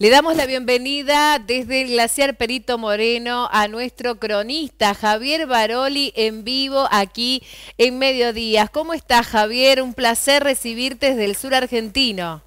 Le damos la bienvenida desde el Glaciar Perito Moreno a nuestro cronista Javier Baroli en vivo aquí en Mediodías. ¿Cómo estás Javier? Un placer recibirte desde el sur argentino.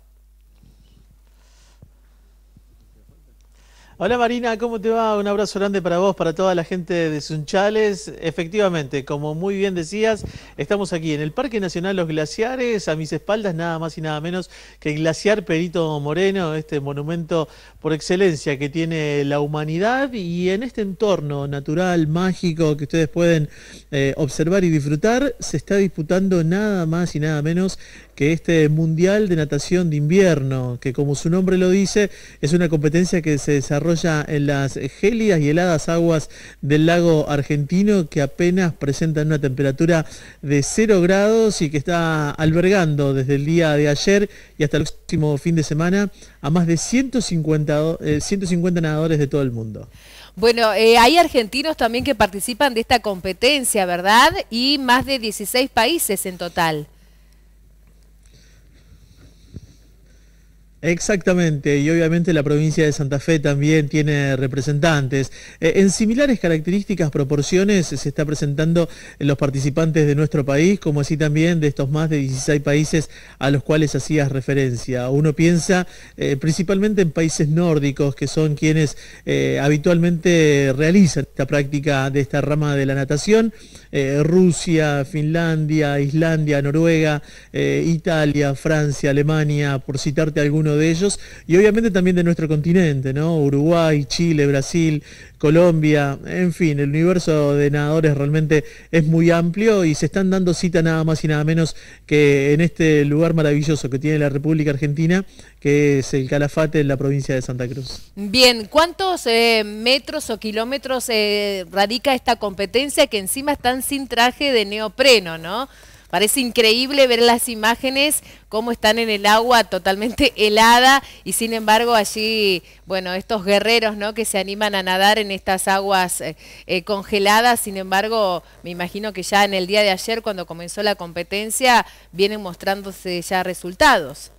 Hola Marina, ¿cómo te va? Un abrazo grande para vos, para toda la gente de Sunchales. Efectivamente, como muy bien decías, estamos aquí en el Parque Nacional Los Glaciares, a mis espaldas nada más y nada menos que el glaciar Perito Moreno, este monumento por excelencia que tiene la humanidad y en este entorno natural, mágico que ustedes pueden eh, observar y disfrutar, se está disputando nada más y nada menos que este Mundial de Natación de Invierno, que como su nombre lo dice, es una competencia que se desarrolla en las gélidas y heladas aguas del lago argentino que apenas presentan una temperatura de 0 grados y que está albergando desde el día de ayer y hasta el próximo fin de semana a más de 150, 150 eh, nadadores de todo el mundo. Bueno, eh, hay argentinos también que participan de esta competencia, ¿verdad? Y más de 16 países en total. Exactamente, y obviamente la provincia de Santa Fe también tiene representantes. Eh, en similares características, proporciones, se está presentando los participantes de nuestro país, como así también de estos más de 16 países a los cuales hacías referencia. Uno piensa eh, principalmente en países nórdicos, que son quienes eh, habitualmente realizan esta práctica de esta rama de la natación. Eh, Rusia, Finlandia, Islandia, Noruega, eh, Italia, Francia, Alemania, por citarte alguno de ellos, y obviamente también de nuestro continente, ¿no? Uruguay, Chile, Brasil, Colombia, en fin, el universo de nadadores realmente es muy amplio y se están dando cita nada más y nada menos que en este lugar maravilloso que tiene la República Argentina, que es el Calafate en la provincia de Santa Cruz. Bien, ¿cuántos eh, metros o kilómetros radica esta competencia que encima están sin traje de neopreno, ¿no? Parece increíble ver las imágenes, cómo están en el agua totalmente helada y sin embargo allí, bueno, estos guerreros ¿no? que se animan a nadar en estas aguas eh, eh, congeladas, sin embargo, me imagino que ya en el día de ayer, cuando comenzó la competencia, vienen mostrándose ya resultados.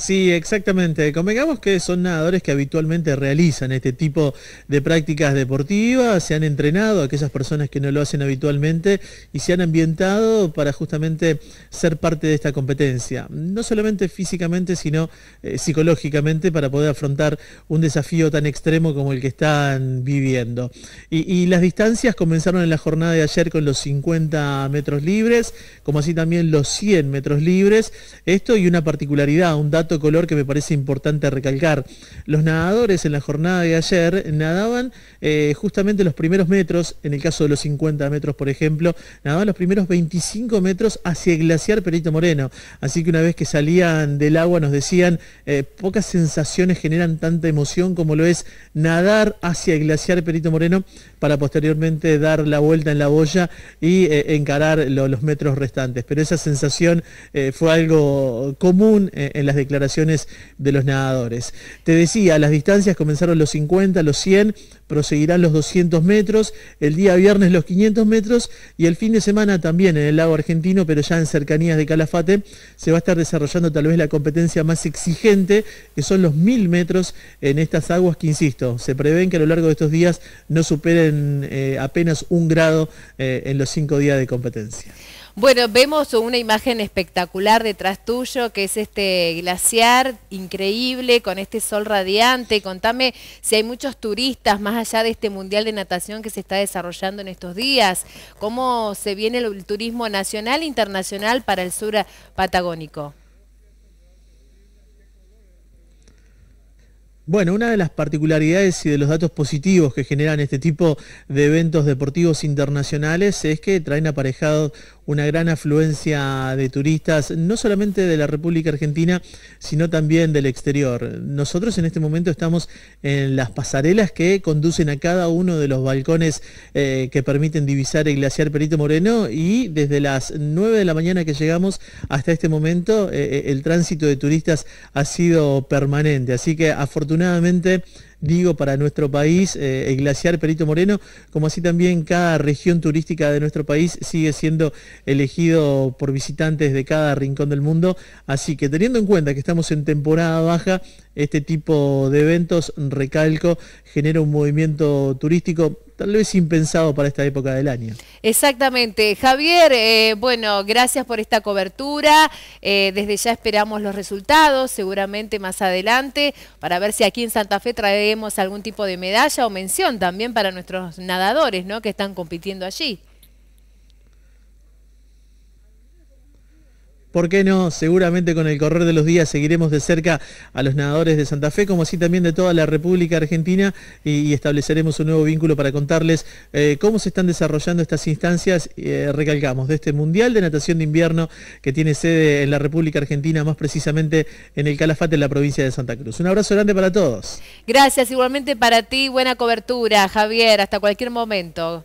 Sí, exactamente. Convengamos que son nadadores que habitualmente realizan este tipo de prácticas deportivas, se han entrenado a aquellas personas que no lo hacen habitualmente y se han ambientado para justamente ser parte de esta competencia. No solamente físicamente, sino eh, psicológicamente para poder afrontar un desafío tan extremo como el que están viviendo. Y, y las distancias comenzaron en la jornada de ayer con los 50 metros libres, como así también los 100 metros libres. Esto y una particularidad, un dato color que me parece importante recalcar. Los nadadores en la jornada de ayer nadaban eh, justamente los primeros metros, en el caso de los 50 metros, por ejemplo, nadaban los primeros 25 metros hacia el glaciar Perito Moreno. Así que una vez que salían del agua nos decían, eh, pocas sensaciones generan tanta emoción como lo es nadar hacia el glaciar Perito Moreno para posteriormente dar la vuelta en la boya y eh, encarar los metros restantes. Pero esa sensación fue algo común en las declaraciones de los nadadores. Te decía, las distancias comenzaron los 50, los 100, proseguirán los 200 metros, el día viernes los 500 metros y el fin de semana también en el lago argentino, pero ya en cercanías de Calafate, se va a estar desarrollando tal vez la competencia más exigente, que son los 1000 metros en estas aguas que, insisto, se prevén que a lo largo de estos días no superen eh, apenas un grado eh, en los cinco días de competencia. Bueno, vemos una imagen espectacular detrás tuyo, que es este glaciar increíble, con este sol radiante. Contame si hay muchos turistas más allá de este Mundial de Natación que se está desarrollando en estos días. ¿Cómo se viene el turismo nacional e internacional para el sur patagónico? Bueno, una de las particularidades y de los datos positivos que generan este tipo de eventos deportivos internacionales es que traen aparejado una gran afluencia de turistas, no solamente de la República Argentina, sino también del exterior. Nosotros en este momento estamos en las pasarelas que conducen a cada uno de los balcones eh, que permiten divisar el glaciar Perito Moreno y desde las 9 de la mañana que llegamos hasta este momento eh, eh, el tránsito de turistas ha sido permanente. Así que afortunadamente afortunadamente, digo, para nuestro país, eh, el glaciar Perito Moreno, como así también cada región turística de nuestro país sigue siendo elegido por visitantes de cada rincón del mundo. Así que teniendo en cuenta que estamos en temporada baja, este tipo de eventos, recalco, genera un movimiento turístico tal vez impensado para esta época del año. Exactamente. Javier, eh, bueno, gracias por esta cobertura. Eh, desde ya esperamos los resultados, seguramente más adelante, para ver si aquí en Santa Fe traemos algún tipo de medalla o mención también para nuestros nadadores, ¿no? Que están compitiendo allí. ¿Por qué no? Seguramente con el correr de los días seguiremos de cerca a los nadadores de Santa Fe, como así también de toda la República Argentina, y, estableceremos un nuevo vínculo para contarles eh, cómo se están desarrollando estas instancias, eh, recalcamos, de este Mundial de Natación de Invierno que tiene sede en la República Argentina, más precisamente en el Calafate, en la provincia de Santa Cruz. Un abrazo grande para todos. Gracias, igualmente para ti, buena cobertura, Javier, hasta cualquier momento.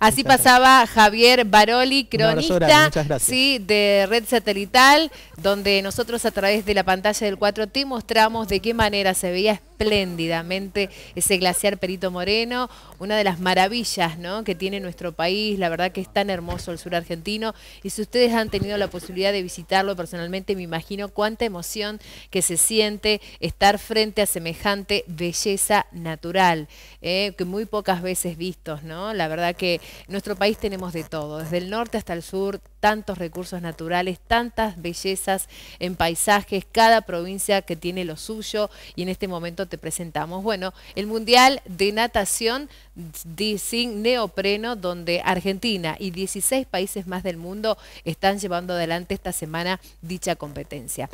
Así pasaba Javier Baroli, cronista de Red Satelital, donde nosotros a través de la pantalla del 4T mostramos de qué manera se veía espléndidamente ese glaciar Perito Moreno, una de las maravillas que tiene nuestro país, la verdad que es tan hermoso el sur argentino y si ustedes han tenido la posibilidad de visitarlo personalmente, me imagino cuánta emoción que se siente estar frente a semejante belleza natural, ¿eh? que muy pocas veces vistos, ¿no? La verdad que nuestro país tenemos de todo, desde el norte hasta el sur, tantos recursos naturales, tantas bellezas en paisajes, cada provincia que tiene lo suyo y en este momento te presentamos, bueno, el Mundial de Natación sin neopreno donde Argentina y 16 países más del mundo están llevando adelante esta semana dicha competencia.